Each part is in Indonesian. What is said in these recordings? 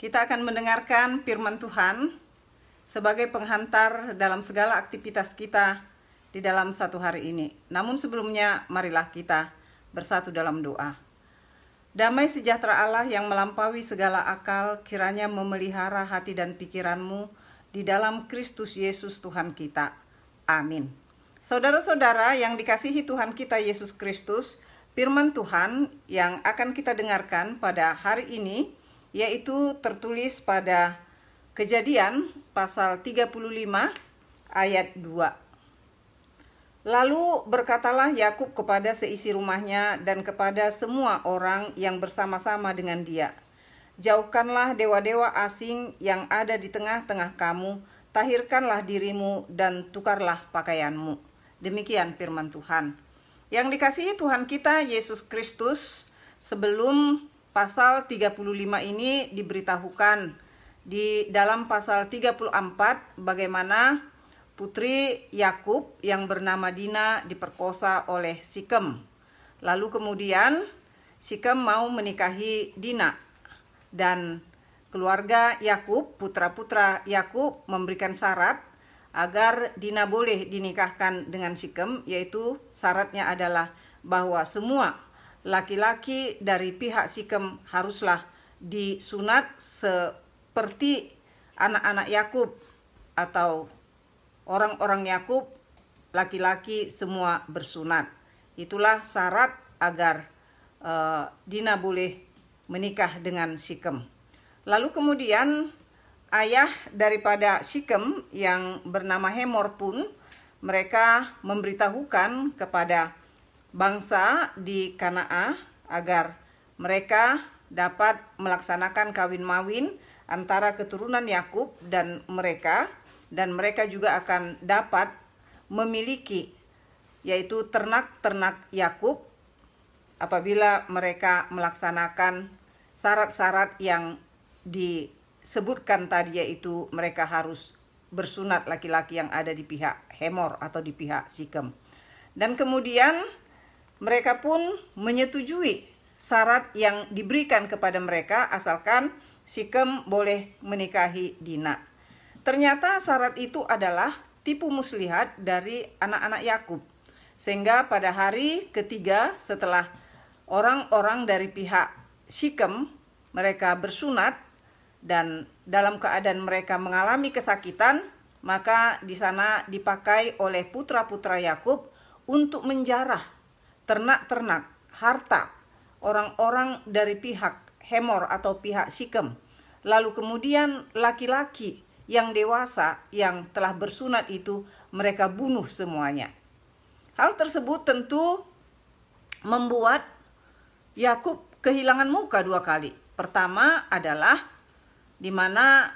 Kita akan mendengarkan firman Tuhan sebagai penghantar dalam segala aktivitas kita di dalam satu hari ini. Namun sebelumnya, marilah kita bersatu dalam doa. Damai sejahtera Allah yang melampaui segala akal, kiranya memelihara hati dan pikiranmu di dalam Kristus Yesus Tuhan kita. Amin. Saudara-saudara yang dikasihi Tuhan kita Yesus Kristus, firman Tuhan yang akan kita dengarkan pada hari ini yaitu tertulis pada Kejadian pasal 35 ayat 2. Lalu berkatalah Yakub kepada seisi rumahnya dan kepada semua orang yang bersama-sama dengan dia. Jauhkanlah dewa-dewa asing yang ada di tengah-tengah kamu, tahirkanlah dirimu dan tukarlah pakaianmu. Demikian firman Tuhan. Yang dikasihi Tuhan kita Yesus Kristus, sebelum pasal 35 ini diberitahukan di dalam pasal 34 bagaimana putri Yakub yang bernama Dina diperkosa oleh Sikem. Lalu kemudian Sikem mau menikahi Dina dan keluarga Yakub, putra-putra Yakub memberikan syarat agar Dina boleh dinikahkan dengan Sikem yaitu syaratnya adalah bahwa semua laki-laki dari pihak Sikem haruslah disunat seperti anak-anak Yakub atau orang-orang Yakub laki-laki semua bersunat. Itulah syarat agar uh, Dina boleh menikah dengan Sikem. Lalu kemudian ayah daripada Sikem yang bernama Hemor pun mereka memberitahukan kepada bangsa di Kanaa agar mereka dapat melaksanakan kawin mawin antara keturunan Yakub dan mereka dan mereka juga akan dapat memiliki yaitu ternak-ternak Yakub apabila mereka melaksanakan syarat-syarat yang disebutkan tadi yaitu mereka harus bersunat laki-laki yang ada di pihak Hemor atau di pihak Sikem. Dan kemudian mereka pun menyetujui syarat yang diberikan kepada mereka asalkan Sikem boleh menikahi Dina. Ternyata syarat itu adalah tipu muslihat dari anak-anak Yakub. Sehingga pada hari ketiga setelah orang-orang dari pihak Sikem mereka bersunat dan dalam keadaan mereka mengalami kesakitan, maka di sana dipakai oleh putra-putra Yakub untuk menjarah ternak-ternak, harta, orang-orang dari pihak Hemor atau pihak Sikem. Lalu kemudian laki-laki yang dewasa yang telah bersunat itu mereka bunuh semuanya. Hal tersebut tentu membuat Yakub kehilangan muka dua kali. Pertama adalah di mana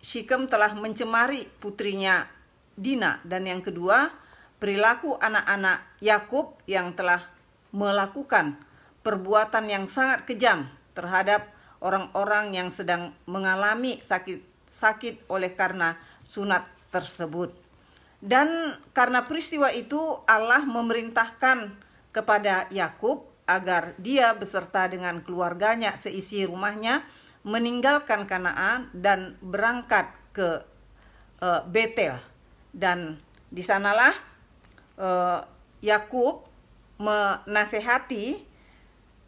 Sikem telah mencemari putrinya Dina dan yang kedua perilaku anak-anak Yakub yang telah melakukan perbuatan yang sangat kejam terhadap orang-orang yang sedang mengalami sakit-sakit oleh karena sunat tersebut. Dan karena peristiwa itu Allah memerintahkan kepada Yakub agar dia beserta dengan keluarganya seisi rumahnya meninggalkan Kanaan dan berangkat ke e, Betel dan disanalah Eh, Yakub menasehati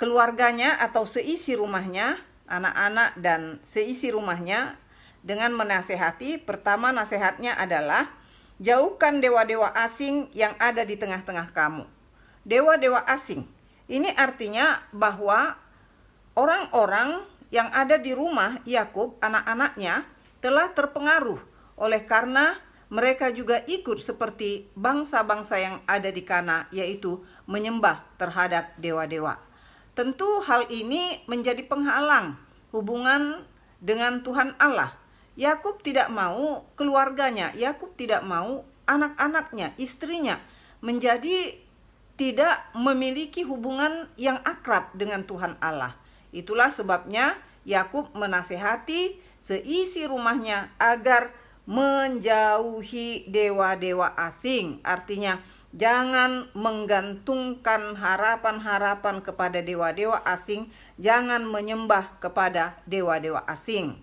keluarganya atau seisi rumahnya, anak-anak dan seisi rumahnya dengan menasehati. Pertama nasehatnya adalah jauhkan dewa-dewa asing yang ada di tengah-tengah kamu. Dewa-dewa asing. Ini artinya bahwa orang-orang yang ada di rumah Yakub, anak-anaknya telah terpengaruh oleh karena mereka juga ikut seperti bangsa-bangsa yang ada di Kana, yaitu menyembah terhadap dewa-dewa. Tentu hal ini menjadi penghalang hubungan dengan Tuhan Allah. Yakub tidak mau keluarganya, Yakub tidak mau anak-anaknya, istrinya menjadi tidak memiliki hubungan yang akrab dengan Tuhan Allah. Itulah sebabnya Yakub menasehati seisi rumahnya agar menjauhi dewa-dewa asing. Artinya, jangan menggantungkan harapan-harapan kepada dewa-dewa asing, jangan menyembah kepada dewa-dewa asing.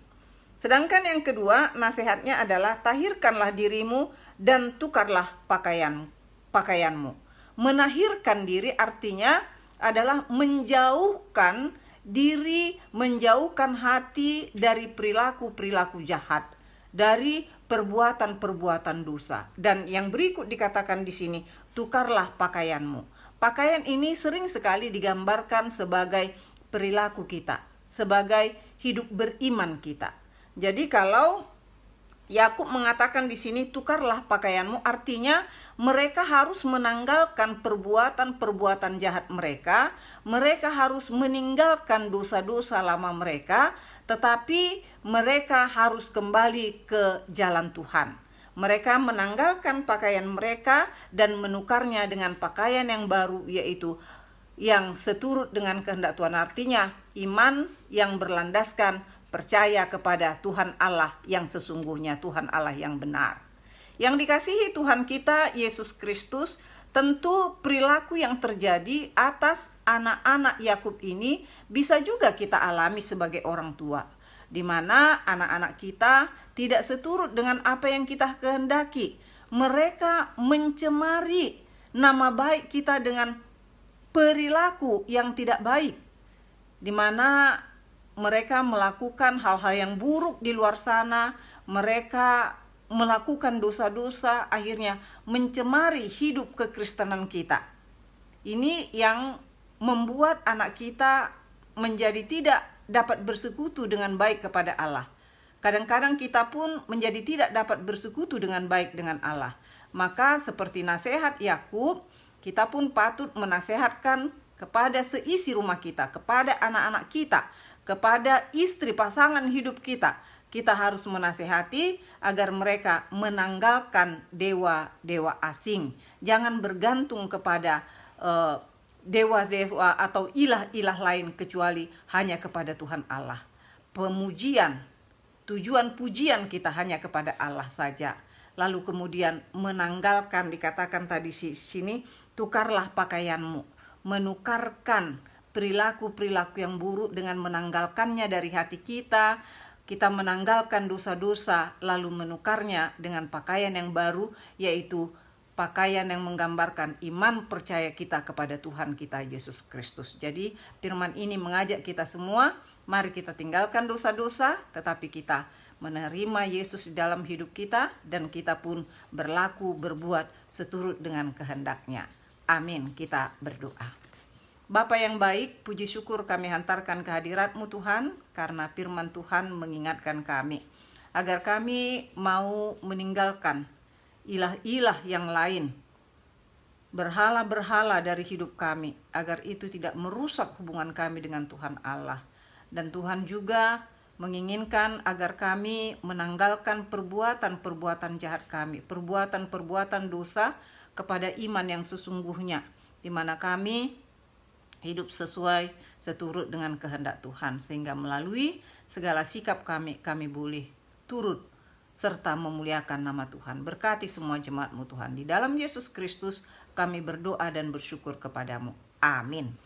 Sedangkan yang kedua, nasihatnya adalah tahirkanlah dirimu dan tukarlah pakaian pakaianmu. Menahirkan diri artinya adalah menjauhkan diri, menjauhkan hati dari perilaku-perilaku jahat dari perbuatan-perbuatan dosa. Dan yang berikut dikatakan di sini, tukarlah pakaianmu. Pakaian ini sering sekali digambarkan sebagai perilaku kita, sebagai hidup beriman kita. Jadi kalau Yakub mengatakan di sini tukarlah pakaianmu artinya mereka harus menanggalkan perbuatan-perbuatan jahat mereka, mereka harus meninggalkan dosa-dosa lama mereka, tetapi mereka harus kembali ke jalan Tuhan. Mereka menanggalkan pakaian mereka dan menukarnya dengan pakaian yang baru yaitu yang seturut dengan kehendak Tuhan artinya iman yang berlandaskan percaya kepada Tuhan Allah yang sesungguhnya, Tuhan Allah yang benar. Yang dikasihi Tuhan kita Yesus Kristus, tentu perilaku yang terjadi atas anak-anak Yakub ini bisa juga kita alami sebagai orang tua, di mana anak-anak kita tidak seturut dengan apa yang kita kehendaki. Mereka mencemari nama baik kita dengan perilaku yang tidak baik, di mana mereka melakukan hal-hal yang buruk di luar sana, mereka melakukan dosa-dosa, akhirnya mencemari hidup kekristenan kita. Ini yang membuat anak kita menjadi tidak dapat bersekutu dengan baik kepada Allah. Kadang-kadang kita pun menjadi tidak dapat bersekutu dengan baik dengan Allah. Maka seperti nasihat Yakub, kita pun patut menasehatkan kepada seisi rumah kita, kepada anak-anak kita, kepada istri pasangan hidup kita. Kita harus menasehati agar mereka menanggalkan dewa-dewa asing. Jangan bergantung kepada eh, dewa-dewa uh, atau ilah-ilah lain kecuali hanya kepada Tuhan Allah. Pemujian, tujuan pujian kita hanya kepada Allah saja. Lalu kemudian menanggalkan dikatakan tadi sini tukarlah pakaianmu, menukarkan perilaku-perilaku yang buruk dengan menanggalkannya dari hati kita, kita menanggalkan dosa-dosa lalu menukarnya dengan pakaian yang baru yaitu pakaian yang menggambarkan iman percaya kita kepada Tuhan kita Yesus Kristus. Jadi firman ini mengajak kita semua, mari kita tinggalkan dosa-dosa tetapi kita menerima Yesus di dalam hidup kita dan kita pun berlaku berbuat seturut dengan kehendaknya. Amin. Kita berdoa. Bapa yang baik, puji syukur kami hantarkan kehadiratmu Tuhan, karena firman Tuhan mengingatkan kami, agar kami mau meninggalkan ilah-ilah yang lain, berhala-berhala dari hidup kami, agar itu tidak merusak hubungan kami dengan Tuhan Allah. Dan Tuhan juga menginginkan agar kami menanggalkan perbuatan-perbuatan jahat kami, perbuatan-perbuatan dosa kepada iman yang sesungguhnya, di mana kami hidup sesuai seturut dengan kehendak Tuhan sehingga melalui segala sikap kami kami boleh turut serta memuliakan nama Tuhan. Berkati semua jemaatmu Tuhan. Di dalam Yesus Kristus kami berdoa dan bersyukur kepadamu. Amin.